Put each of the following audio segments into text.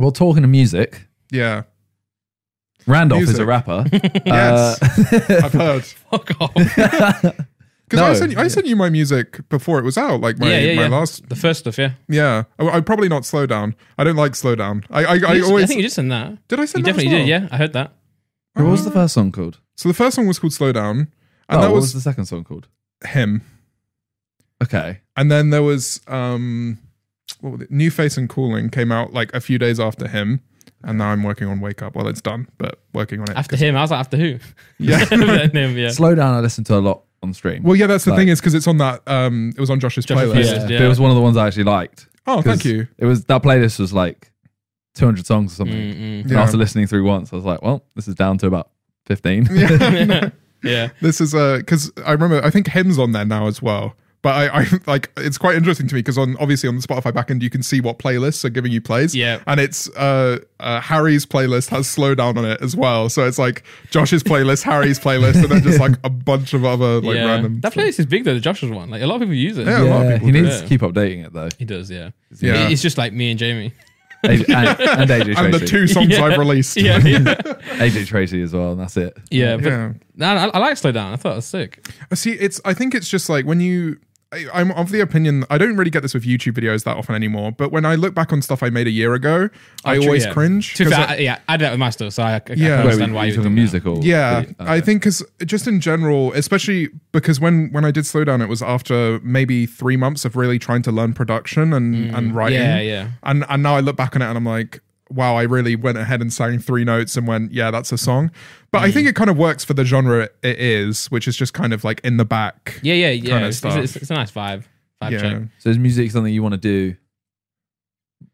well, talking to music, Yeah. Randolph is a rapper. Yes. I've heard. Fuck off. Because No. I, sent you, I sent you my music before it was out, like my, yeah, yeah, my yeah. last. the first stuff, yeah. Yeah. I, I probably not slow down. I don't like slow down. I, I, I always. I think you did send that. did I You send that as definitely did, yeah. I heard that. what was the uh, first song called? So the first song was called Slow Down, and oh, that what was, the second song called? him. Okay. And then there was um what was it? New Face and Cooling came out like a few days after him. And now I'm working on Wake Up. Well, it's done, but working on it. After him, I was like, after who? Yeah. him, yeah. Slow down, I listened to a lot on stream. Well, yeah, that's the Like- thing is because it's on that. Um, it was on Josh's playlist. Yeah. But it was one of the ones I actually liked. Oh, thank you. It was that playlist was like 200 songs or something. Mm, mm. Yeah. after listening through once, I was like, well, this is down to about 15. Yeah. yeah. This is uh because I remember I think him's on there now as well. But I, I like it's quite interesting to me because on obviously on the Spotify backend you can see what playlists are giving you plays. Yeah, and it's uh, uh Harry's playlist has slowdown on it as well, so it's like Josh's playlist, Harry's playlist, and then just like a bunch of other like yeah. random. That playlist stuff. is big though, the Josh's one. Like a lot of people use it. Yeah, yeah a lot of people. He do. needs yeah. to keep updating it though. He does. Yeah. Yeah. It's just like me and Jamie. and, and, AJ Tracy. And the two songs yeah. I've released. Yeah, yeah. AJ Tracy as well, and that's it. Yeah, but yeah. I, I like Slow Down. I thought it was sick. I uh, See, it's. I think it's just like when you I, am of the opinion I don't really get this with YouTube videos that often anymore. But when I look back on stuff I made a year ago, oh, I true, always yeah. cringe. Fair, I, yeah, I did that with my stuff, so I, I yeah. understand why you talking musical. Yeah, okay. I think because just in general, especially because when when I did slow down, it was after maybe three months of really trying to learn production and mm, and writing. Yeah, yeah. And and now I look back on it and I'm like, wow, I really went ahead and sang three notes and went, yeah, that's a song. But mm. I think mm. it kind of works for the genre it is, which is just kind of like in the back. Yeah, yeah, yeah. It's, it's, it's, a nice vibe. vibe yeah. Check. So is music something you want to do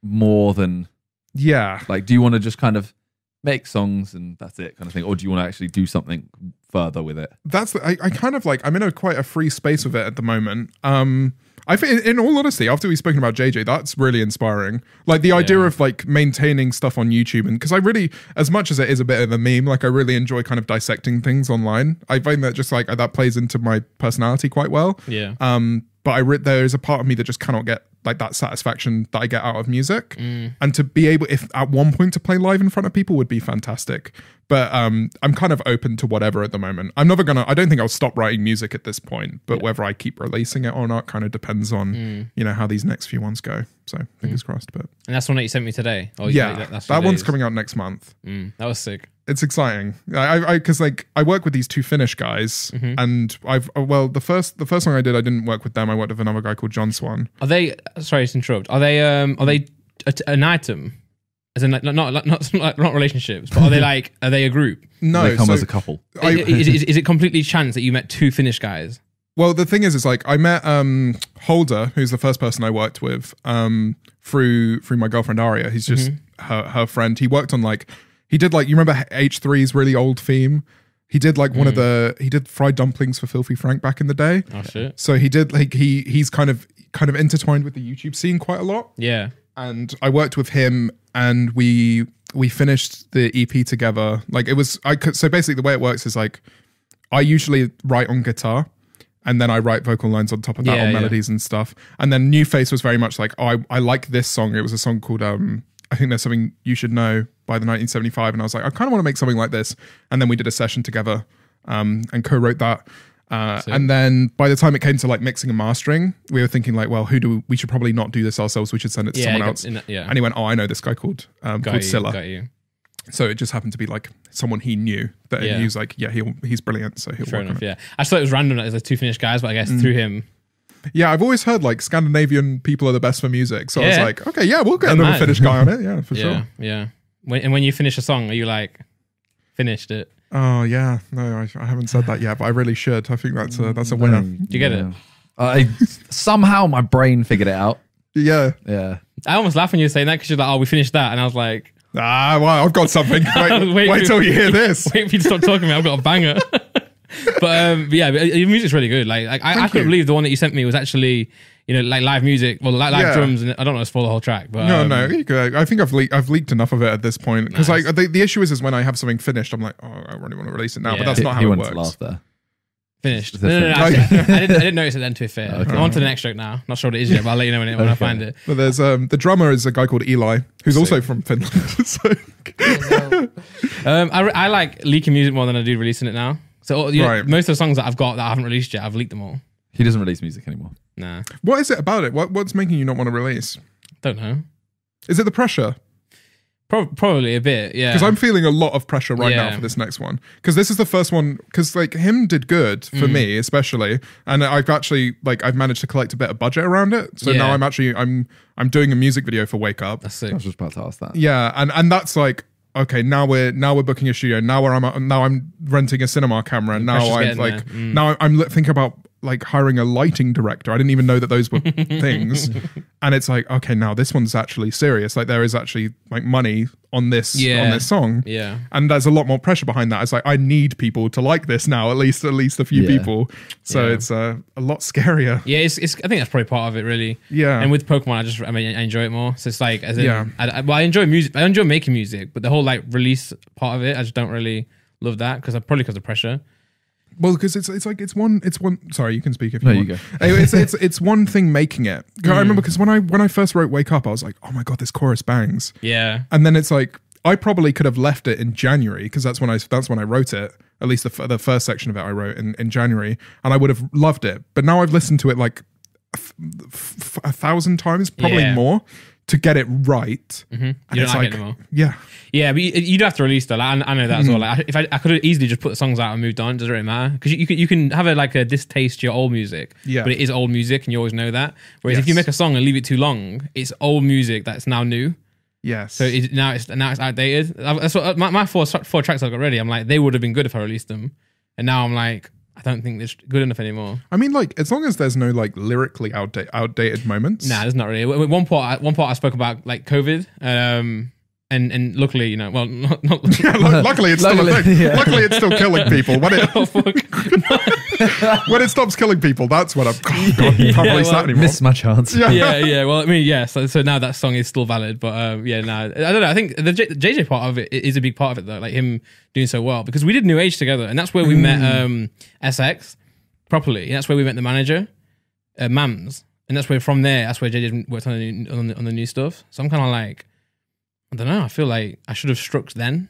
more than? Yeah. Like, do you want to just kind of make songs and that's it kind of thing or do you want to actually do something further with it that's I, I kind of like i'm in a quite a free space with it at the moment um I think, in all honesty, after we've spoken about JJ, that's really inspiring. Like the yeah. idea of like maintaining stuff on YouTube, and because I really, as much as it is a bit of a meme, like I really enjoy kind of dissecting things online. I find that just like that plays into my personality quite well. Yeah. Um, but I re- there is a part of me that just cannot get like that satisfaction that I get out of music. Mm. And to be able, if at one point to play live in front of people would be fantastic. But um, I'm kind of open to whatever at the moment. I'm never gonna. I don't think I'll stop writing music at this point. But yeah. whether I keep releasing it or not kind of depends on mm. you know how these next few ones go. So hmm. fingers mm. crossed. But and that's one that you sent me today. Oh yeah, that, that days. one's coming out next month. Mm. That was sick. It's exciting. I because like I work with these two Finnish guys, mm-hmm. and I've uh, well the first the first one I did I didn't work with them. I worked with another guy called John Swan. Are they sorry to interrupt? Are they um are they a, an item? As in, like, not, not not not not relationships, but are they like are they a group? No, they come so, as a couple. I, is, is, is, is it completely chance that you met two Finnish guys? Well, the thing is, it's like I met um Holder, who's the first person I worked with um, through through my girlfriend Aria, he's just mm-hmm. her, her friend. He worked on like he did like you remember H3's really old theme. He did like one of mm. the he did fried dumplings for Filthy Frank back in the day. Oh shit! So he did like he he's kind of kind of intertwined with the YouTube scene quite a lot. Yeah. And I worked with him, and we we finished the EP together. Like it was I could so basically the way it works is like I usually write on guitar and then I write vocal lines on top of that yeah, on melodies yeah. and stuff. And then New Face was very much like, oh, I, I like this song. It was a song called um, I think there's something you should know by the 1975, and I was like, I kind of want to make something like this. And then we did a session together um, and co-wrote that. Uh, and then by the time it came to like mixing and mastering, we were thinking like, well, who do we, we should probably not do this ourselves? We should send it to yeah, someone else. That, yeah. And he went, oh, I know this guy called um, called you, Silla. So it just happened to be like someone he knew that yeah. he was like, yeah, he he's brilliant, so he'll Fair work enough, Yeah, I just thought it was random that there's like two Finnish guys, but I guess mm. through him. Yeah, I've always heard like Scandinavian people are the best for music, so yeah. I was like, okay, yeah, we'll get another Finnish guy on it, yeah, for yeah, sure. Yeah, when, and when you finish a song, are you like finished it? Oh yeah, no, I, I haven't said that yet, but I really should. I think that's a mm, that's a winner. Do mm, you get it? I somehow my brain figured it out. Yeah, yeah. I almost laughed when you were saying that because you're like, oh, we finished that, and I was like. Ah, well, I've got something. Wait, wait, wait till you hear this. Wait for you to stop talking. I've got a banger. but um, yeah, uh, your music's really good. Like, like I, I couldn't believe the one that you sent me was actually you know like live music, well live yeah. drums, and I don't know. It's spoil the whole track. But no, um, no, I think I've le- I've leaked enough of it at this point because nice. like the, the issue is is when I have something finished, I'm like, oh, I really want to release it now, yeah. but that's not he, how he it works. Finished. No, no, no, I, didn't, I didn't notice it then. To be fair, okay. I'm on to the next joke now. Not sure what it is yet, but I'll let you know when, it, when okay. I find it. But there's um, the drummer is a guy called Eli, who's Sick. also from Finland. so. um, I, I like leaking music more than I do releasing it now. So you know, right. most of the songs that I've got that I haven't released yet, I've leaked them all. He doesn't release music anymore. Nah. What is it about it? What, what's making you not want to release? Don't know. Is it the pressure? Pro- probably a bit, yeah. Because I'm feeling a lot of pressure right yeah. now for this next one. Because this is the first one. Because like him did good for mm. me, especially, and I've actually like I've managed to collect a bit of budget around it. So yeah. now I'm actually I'm I'm doing a music video for Wake Up. That's sick. I was just about to ask that. Yeah, and and that's like okay now we're now we're booking a studio now where I'm now I'm renting a cinema camera and now I'm like mm. now I'm thinking about like hiring a lighting director. I didn't even know that those were things. And it's like, okay, now this one's actually serious. Like there is actually like money on this yeah. on this song. Yeah. And there's a lot more pressure behind that. It's like I need people to like this now, at least at least a few yeah. people. So yeah. it's uh, a lot scarier. Yeah, it's, it's, I think that's probably part of it really. Yeah. And with Pokemon I just I mean I enjoy it more. So it's like as in, yeah. I, well, I enjoy music. I enjoy making music, but the whole like release part of it I just don't really love that because I probably because of pressure. Well, because it's it's like it's one it's one. Sorry, you can speak if you there want. You anyway, it's it's it's one thing making it. Mm. I remember because mm. when I when I first wrote Wake Up, I was like, oh my god, this chorus bangs. Yeah. And then it's like I probably could have left it in January because that's when I that's when I wrote it. At least the the first section of it I wrote in in January, and I would have loved it. But now I've listened to it like a a thousand times, probably yeah. more to get it right. Mm-hmm. You don't like, it anymore. Yeah. Yeah, but you, you'd have to release that. Like, I, I, know that as well. Mm. Like, if I, I could have easily just put the songs out and moved on, does it really matter because you, you, can you can have a like a distaste to your old music. Yeah. But it is old music, and you always know that. Whereas yes. if you make a song and leave it too long, it's old music that's now new. Yes. So it, now it's now it's outdated. That's what my, my four four tracks I've got ready. I'm like they would have been good if I released them, and now I'm like I don't think it's good enough anymore. I mean, like as long as there's no like lyrically outda- outdated moments. Nah, there's not really. W- One part, one part I spoke about like COVID, um, and and luckily, you know, well, not, not Yeah, luckily it's still a Luckily, thing. yeah. Luckily it's still killing people. What it, oh fuck. when it stops killing people, that's when I'm. got. God, yeah, can't release well, that anymore. Missed my chance. Yeah. yeah, yeah. Well, I mean, yeah. So, so now that song is still valid, but um, yeah, Now nah, I don't know. I think the J- JJ part of it is a big part of it though, like him doing so well because we did New Age together, and that's where we mm. met um, SX properly. And that's where we met the manager, uh, Mams, and that's where from there, that's where JJ worked on the new, on the, on the new stuff. So I'm kind of like, I don't know. I feel like I should have struck then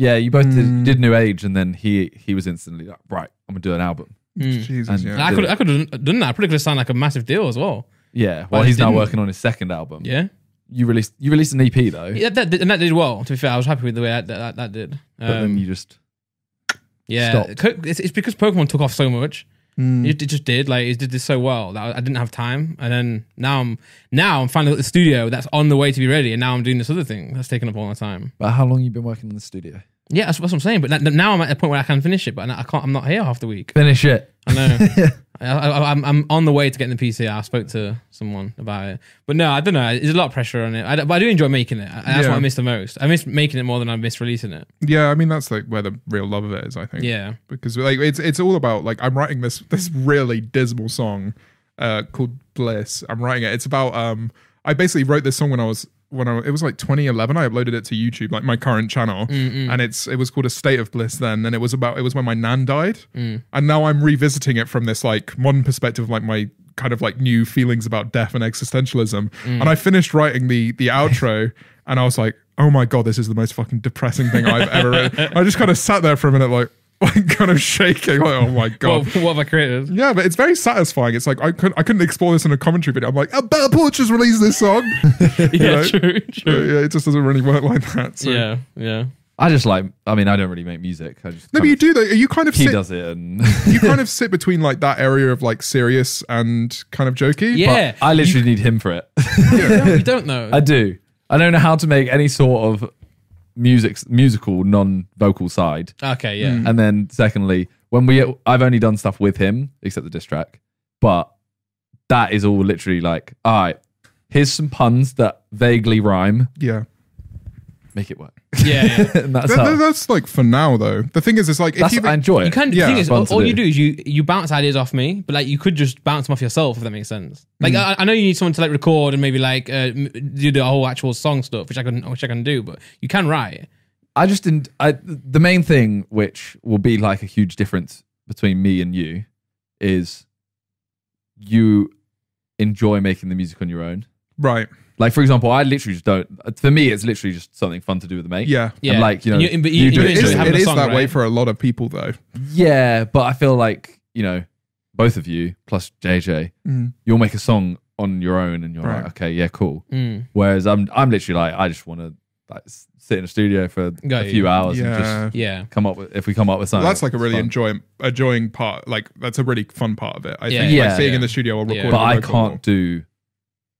yeah, you both did, did mm. New Age, and then he he was instantly like, right, I'm gonna do an album. Mm. Jesus, And- yeah. I could I could have done that. I probably could have signed like a massive deal as well. Yeah, well, he's now working on his second album. Yeah, you released you released an EP though, yeah, that did, and that did well. To be fair, I was happy with the way that that, that did. but then um, you just yeah, stopped. it's, it's because Pokemon took off so much. Mm. It, it just did. Like it did this so well that I, didn't have time. And then now I'm now I'm finally at the studio that's on the way to be ready, and now I'm doing this other thing that's taken up all my time. But how long you been working in the studio? Yeah, that's, that's what I'm saying. But now I'm at the point where I can finish it, but I can't. I'm not here half the week. Finish it. I know. I, am I'm, I'm on the way to getting the PC. I spoke to someone about it, but no, I don't know. There's a lot of pressure on it, I, but I do enjoy making it. that's yeah. what I miss the most. I miss making it more than I miss releasing it. Yeah, I mean that's like where the real love of it is. I think. Yeah, because like it's it's all about like I'm writing this this really dismal song uh, called Bliss. I'm writing it. It's about um I basically wrote this song when I was when I it was like 2011 I uploaded it to YouTube like my current channel Mm-mm. and it's it was called a state of bliss then and it was about it was when my nan died mm. and now I'm revisiting it from this like modern perspective like my kind of like new feelings about death and existentialism mm. and I finished writing the the outro and I was like oh my god this is the most fucking depressing thing I've ever written." I just kind of sat there for a minute like I'm kind of shaking. Like, oh my god! What, what, have I created? Yeah, but it's very satisfying. It's like I couldn't, I couldn't explore this in a commentary video. I'm like, a Better Porch just released this song. yeah, know? true, true. But yeah, it just doesn't really work like that. So. Yeah, yeah. I just like. I mean, I don't really make music. I just no, but you do though. You kind of he sit, does it, and you kind of sit between like that area of like serious and kind of jokey. Yeah, I literally you, need him for it. Yeah. no, you don't know. I do. I don't know how to make any sort of music musical non vocal side. Okay, yeah. Mm. And then secondly, when we I've only done stuff with him except the diss track, but that is all literally like, all right, here's some puns that vaguely rhyme. Yeah. Make it work. Yeah, yeah. that's, that, that's like for now though. The thing is, it's like if that's, you, I enjoy it. You can. Yeah. The thing is, all, all you do is you you bounce ideas off me, but like you could just bounce them off yourself if that makes sense. Like mm. I, I, know you need someone to like record and maybe like uh, do the whole actual song stuff, which I can which I can do, but you can write. I just didn't. I the main thing which will be like a huge difference between me and you is you enjoy making the music on your own, right? Like for example, I literally just don't. For me, it's literally just something fun to do with the mate. Yeah, yeah. And like you know, you, you, you it, it is, it is song, that right? way for a lot of people though. Yeah, but I feel like you know, both of you plus JJ, mm. you'll make a song on your own, and you're right. like, okay, yeah, cool. Mm. Whereas I'm, I'm literally like, I just want to like sit in a studio for Got a you. few hours yeah. and just yeah. come up with if we come up with something. Well, that's like a really enjoying enjoying part. Like that's a really fun part of it. I yeah. think yeah, like being in the studio or recording. But I can't do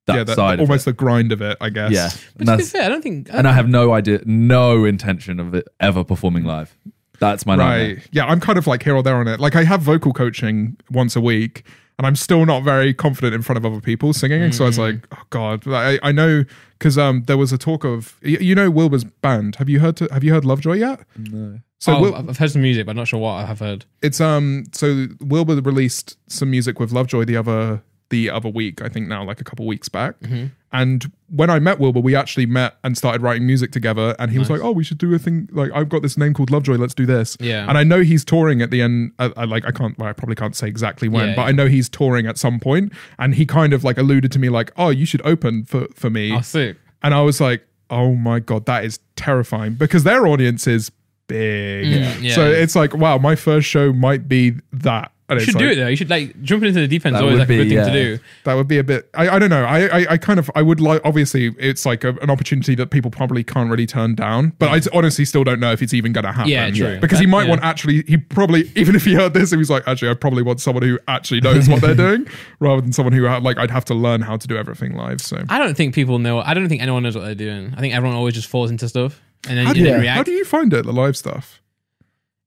that yeah, that, side. Almost the grind of it, I guess. Yeah. But to be fair, I don't think. I don't and I have no idea, no intention of it ever performing live. That's my right. Nightmare. Yeah, I'm kind of like here or there on it. Like I have vocal coaching once a week, and I'm still not very confident in front of other people singing. Mm. So I was hmm. like, oh god, I, I know because um there was a talk of you know Wilbur's band. Have you heard to, Have you heard Lovejoy yet? No. So oh, I've heard some music, but I'm not sure what I have heard. It's um so Wilbur released some music with Lovejoy the other the other week, I think now, like a couple weeks back. Mm-hmm. And when I met Wilbur, we actually met and started writing music together. And he nice. was like, "Oh, we should do a thing. Like, I've got this name called Lovejoy. Let's do this." Yeah. And I know he's touring at the end. I, uh, uh, like, I can't. Well, I probably can't say exactly when, yeah, but yeah. I know he's touring at some point. And he kind of like alluded to me, like, "Oh, you should open for for me." I oh, see. And I was like, "Oh my god, that is terrifying," because their audience is big. Mm, yeah. So it's like, wow, my first show might be that you should do it though. You should like jumping into the defense. is always like be, a good thing yeah. to do. That would be a bit. I, I don't know. I, I, I kind of I would like. Obviously, it's like a, an opportunity that people probably can't really turn down. But yeah. I honestly still don't know if it's even going to happen. Yeah, true. Because that, he might yeah. want actually. He probably even if he heard this, he was like, actually, I probably want someone who actually knows what they're doing, rather than someone who uh, like I'd have to learn how to do everything live. So I don't think people know. I don't think anyone knows what they're doing. I think everyone always just falls into stuff and then, how react. How do you find it the live stuff?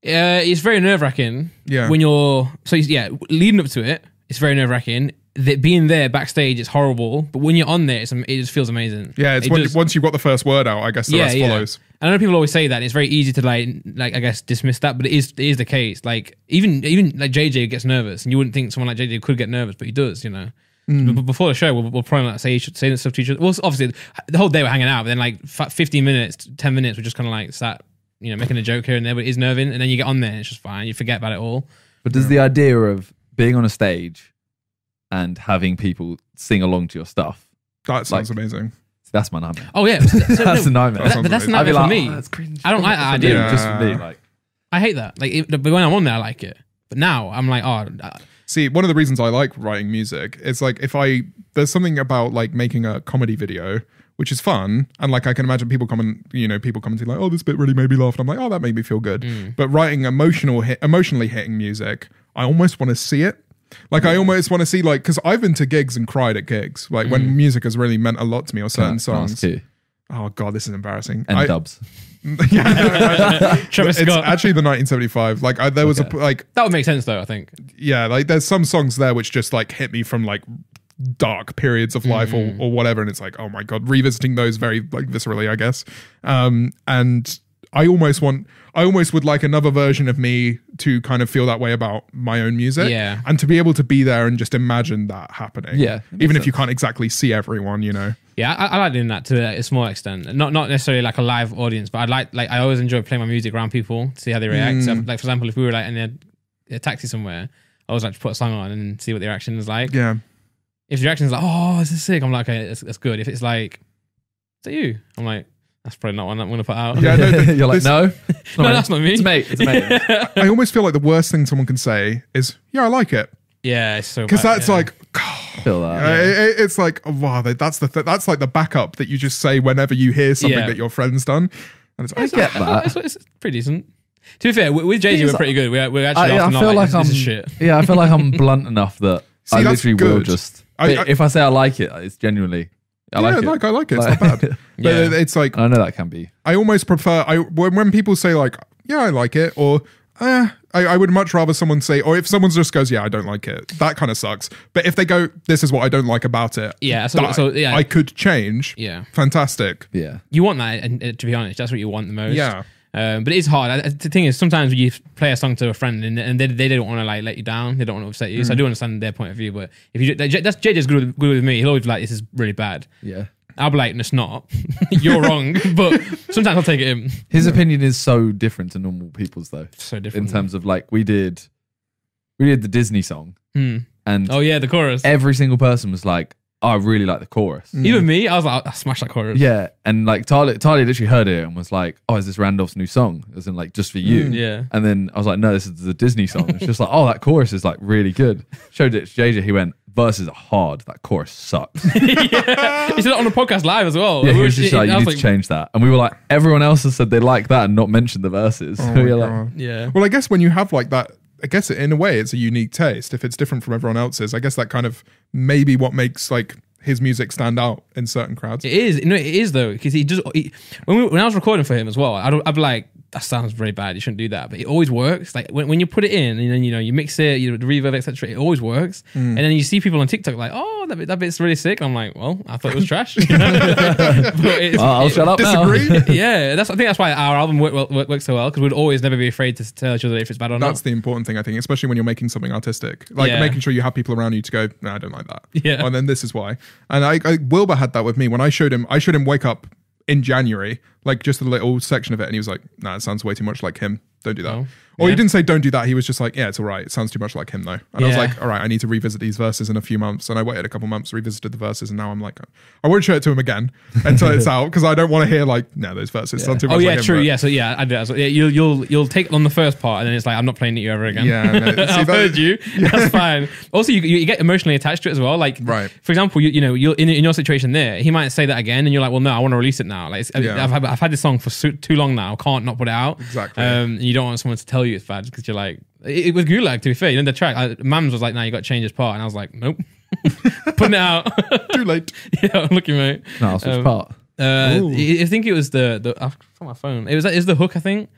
Uh, it's very nerve wracking. Yeah. When you're so yeah, leading up to it, it's very nerve wracking. That being there backstage, it's horrible. But when you're on there, it just feels amazing. Yeah, it's it when, just, once you've got the first word out, I guess the yeah, rest yeah. follows. I know people always say that. it's very easy to like, like I guess dismiss that, but it is it is the case. Like even even like JJ gets nervous, and you wouldn't think someone like JJ could get nervous, but he does. You know. Mm. But before the show, we'll, we'll probably like say say stuff to each other. Well, obviously, the whole day we're hanging out, but then like 15 minutes, 10 minutes, we're just kind of like sat you know making a joke here and there, but it is nerving. And then you get on there, and it's just fine. You forget about it all. But does the idea of being on a stage and having people sing along to your stuff? That sounds like, amazing. That's my nightmare. Oh yeah, so, that's no, a nightmare. That, but that's a nightmare like, for me. Oh, that's cringe. I don't like that idea. Yeah. Just for me, like I hate that. Like, it, but when I'm on there, I like it. But now I'm like, oh. I, uh, See, one of the reasons I like writing music is like if I there's something about like making a comedy video which is fun. And like I can imagine people coming. you know, people commenting like, "Oh, this bit really made me laugh," and I'm like, "Oh, that made me feel good." Mm. But writing emotional, hit, emotionally hitting music, I almost want to see it. Like yeah. I almost want to see like because I've been to gigs and cried at gigs, like mm. when music has really meant a lot to me or certain songs. Oh god, this is embarrassing. And I, dubs. yeah, it's actually the 1975. Like I, there was a like that would make sense though. I think. Yeah, like there's some songs there which just like hit me from like dark periods of life mm. or, or whatever and it's like oh my god revisiting those very like viscerally i guess um and i almost want i almost would like another version of me to kind of feel that way about my own music yeah and to be able to be there and just imagine that happening yeah that even if you can't exactly see everyone you know yeah i, I like doing that to a small extent not not necessarily like a live audience but i like like i always enjoy playing my music around people to see how they react mm. so, like for example if we were like in a, a taxi somewhere I always like to put a song on and see what the reaction is like. Yeah if reaction is like, oh, this is sick, I'm like, okay, that's, that's good. If it's like, is that you? I'm like, that's probably not one I'm going to put out. Yeah, no, You're like, no, it's no, that's not me. It's mate. It's mate. I almost feel like the worst thing someone can say is, yeah, I like it. Yeah, it's so Because that's yeah. like, Feel that. Uh, it- it's like, oh, wow, that's the th- that's like the backup that you just say whenever you hear something Yeah. that your friend's done. And it's I get that. It's, it's pretty decent. To be fair, with, with JJ, we're pretty good. We're, we're actually I, I, I feel like, like I'm. this is shit. Yeah, I feel like I'm blunt enough that I literally will just. I, I, if I say I like it, it's genuinely. I yeah, like, it. like I like it. It's not bad. yeah. But it's like I know that can be. I almost prefer I when, when people say like yeah I like it or eh, I, I would much rather someone say or if someone just goes yeah I don't like it that kind of sucks. But if they go this is what I don't like about it yeah so, so yeah I could change yeah fantastic yeah you want that and uh, to be honest that's what you want the most yeah um, but it is hard. I, the thing is, sometimes when you play a song to a friend and, and they, they don't want to like let you down, they don't want to upset you. Mm. So I mm. do understand their point of view. But if you that's JJ's good good with me. He'll always be like, "This is really bad." Yeah. I'll be like, it's not. You're wrong. But sometimes I'll take it in. His opinion is so different to normal people's, though. So different. In terms of like, we did, we did the Disney song, mm. and oh yeah, the chorus. Every single person was like, I really like the chorus. Mm. Even me, I was like, oh, I smash that chorus. Yeah, and like Tali, Tali literally heard it and was like, "Oh, is this Randolph's new song?" As in, like, just for you. Mm. yeah. And then I was like, "No, this is the Disney song." It's just like, "Oh, that chorus is like really good." Showed it to JJ. He went, "Verses are hard. That chorus sucks." yeah. He said it on the podcast live as well. yeah, he was just like, "You need to change that." And we were like, "Everyone else has said they like that and not mentioned the verses." Oh we were like, Yeah. Well, I guess when you have like that I guess in a way it's a unique taste. If it's different from everyone else's, I guess that kind of maybe what makes like his music stand out in certain crowds. It is, no, it is though, because he just he, when, we, when I was recording for him as well, I'd, I'd be like, that sounds very bad. You shouldn't do that. But it always works. Like when, when you put it in and then, you know, you mix it, you know, the reverb, etc. It always works. Mm. And then you see people on TikTok like, oh, that, bit, that bit's really sick. I'm like, well, I thought it was trash. well, I'll it, shut up disagree? now. yeah. That's, I think that's why our album worked, so well because we'd always never be afraid to tell each other if it's bad or that's not. That's the important thing, I think, especially when you're making something artistic. Like yeah. making sure you have people around you to go, no, I don't like that. Yeah. And then this is why. And I, I Wilbur had that with me when I showed him, I showed him Wake Up in January, like just a little section of it, and he was like, "Nah, it sounds way too much like him. Don't do that." No. Or yeah. he didn't say don't do that. He was just like, yeah, it's all right. It sounds too much like him though. And yeah. I was like, all right, I need to revisit these verses in a few months. And I waited a couple months, revisited the verses, and now I'm like, I won't show it to him again until it's out because I don't want to hear like, no, those verses yeah. sound too much. Oh yeah, like true. Him, yeah, so yeah, I So, yeah, you'll you'll you'll take on the first part, and then it's like I'm not playing at you ever again. Yeah, I've heard you. That's fine. Also, you, you get emotionally attached to it as well. Like, right. For example, you, you know, you're in, in your situation there. He might say that again, and you're like, well, no, I want to release it now. Like, I've, I've, I've, had this song for so, too long now. I can't not put it out. Exactly. Um, and you don't want someone to tell tell you it's bad because you're like, it, it was Gulag to be fair. You know, the track, I, Mams was like, "Now nah, you got to change this part," and I was like, "Nope, putting it out." Too late. yeah, I'm looking mate. No, which um, part? Uh, I, think it was the the I from my phone. It was is the hook. I think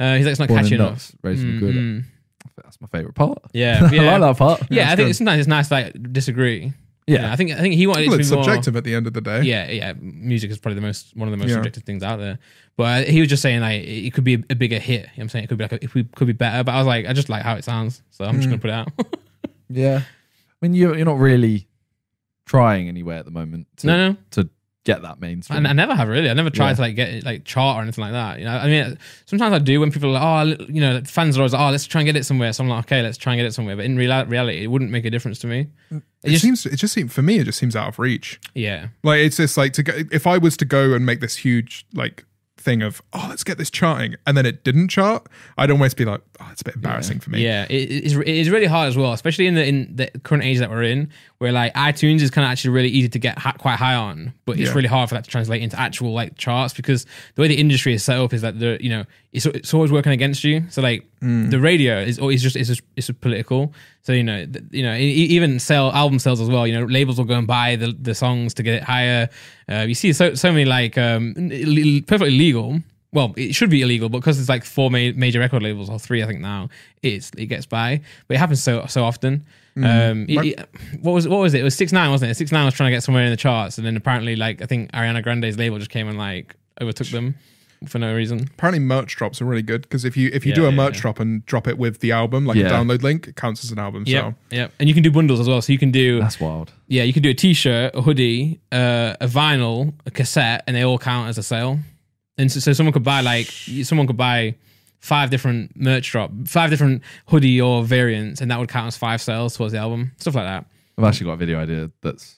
uh, he's like it's not Born up. enough. Mm, good. Mm. That's my favorite part. Yeah, yeah. I like that part. Yeah, yeah I think good. it's nice. It's nice like disagree yeah. yeah. I think I think he wanted well, it to it's be subjective more, at the end of the day. Yeah, yeah. Music is probably the most one of the most yeah. subjective things out there. But uh, he was just saying like it could be a, a bigger hit. You know I'm saying it could be like a, we could be better. But I was like, I just like how it sounds, so I'm mm. just gonna mm. put it out. yeah, I mean you're you're not really trying anywhere at the moment. To, no, no. To get that mainstream. I, I never have really. I never tried yeah. to like get like chart or anything like that. You know, I mean, sometimes I do when people are like, oh, you know, fans are always like, oh, let's try and get it somewhere. So I'm like, okay, let's try and get it somewhere. But in real- reality, it wouldn't make a difference to me. Mm. It, it just, seems, it just seems for me, it just seems out of reach. Yeah, like it's just like to go. If I was to go and make this huge like thing of oh let's get this charting and then it didn't chart i'd almost be like oh it's a bit embarrassing yeah. for me yeah it's, it's really hard as well especially in the in the current age that we're in where like itunes is kind of actually really easy to get ha- quite high on but it's yeah. really hard for that to translate into actual like charts because the way the industry is set up is that the you know it's, it's always working against you so like Mm. The radio is always oh, just it's just, it's just political. So you know th- you know e- even sell album sales as well. You know labels will go and buy the, the songs to get it higher. Uh, you see so so many like um, perfectly legal. Well, it should be illegal, but because it's like four ma- major record labels or three, I think now it's it gets by. But it happens so so often. Mm. Um, it, what was what was it? It was six nine, wasn't it? Six nine was trying to get somewhere in the charts, and then apparently like I think Ariana Grande's label just came and like overtook them for no reason. Apparently, merch drops are really good because if you if you yeah, do a yeah, merch yeah. drop and drop it with the album, like a download link, it counts as an album. Yeah, so. yeah, and you can do bundles as well. So you can do that's wild. Yeah, you can do a T-shirt, a hoodie, uh, a vinyl, a cassette, and they all count as a sale. And so, so someone could buy like someone could buy five different merch drop, five different hoodie or variants, and that would count as five sales towards the album, stuff like that. I've actually got a video idea that's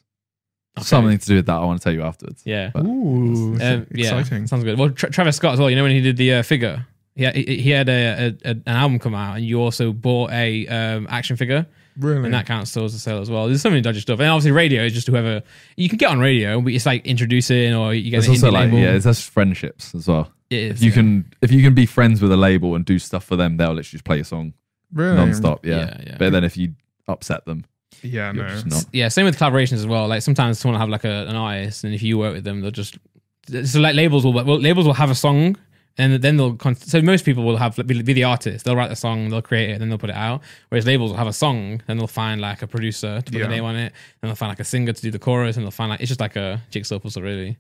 Okay. Something to do with that. I want to tell you afterwards. Yeah. Ooh, um, yeah, exciting. Sounds good. Well, Tra- Travis Scott as well. You know when he did the uh, figure, he he, had a, a, a, an album come out, and you also bought a um, action figure. Really? And that counts towards the sale as well. There's so many dodgy stuff. And obviously radio is just whoever you can get on radio, but it's like introducing or you get it's also like, label. Yeah, it's just friendships as well. Is, if you yeah. can if you can be friends with a label and do stuff for them, they'll literally just play a song really? nonstop. Yeah. Yeah, yeah. But then if you upset them, yeah, no. Not. Yeah, same with collaborations as well. Like sometimes someone will have like a, an artist, and if you work with them, they'll just so like labels will well, labels will have a song, and then they'll con- so most people will have be, be the artist. They'll write the song, they'll create it, and then they'll put it out. Whereas labels will have a song, and they'll find like a producer to put yeah. the name on it, and they'll find like a singer to do the chorus, and they'll find like it's just like a jigsaw puzzle really,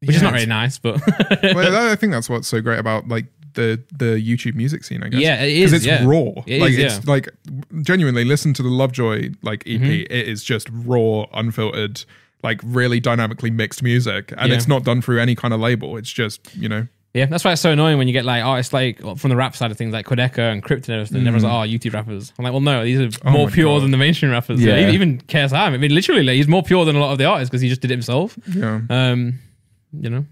which yeah, is not really nice, but well, I think that's what's so great about like the the YouTube music scene, I guess. Yeah, it is. It's yeah. raw. It like is, it's yeah. like genuinely listen to the Lovejoy like EP. Mm-hmm. It is just raw, unfiltered, like really dynamically mixed music, and yeah. it's not done through any kind of label. It's just you know. Yeah, that's why it's so annoying when you get like artists like from the rap side of things like Kodeka and Krypton. and mm. everyone's like, mm-hmm. oh, YouTube rappers. I'm like, well, no, these are oh more pure God. than the mainstream rappers. Yeah. yeah. Even KSI, I mean, literally, like, he's more pure than a lot of the artists because he just did it himself. Yeah. Um, you know?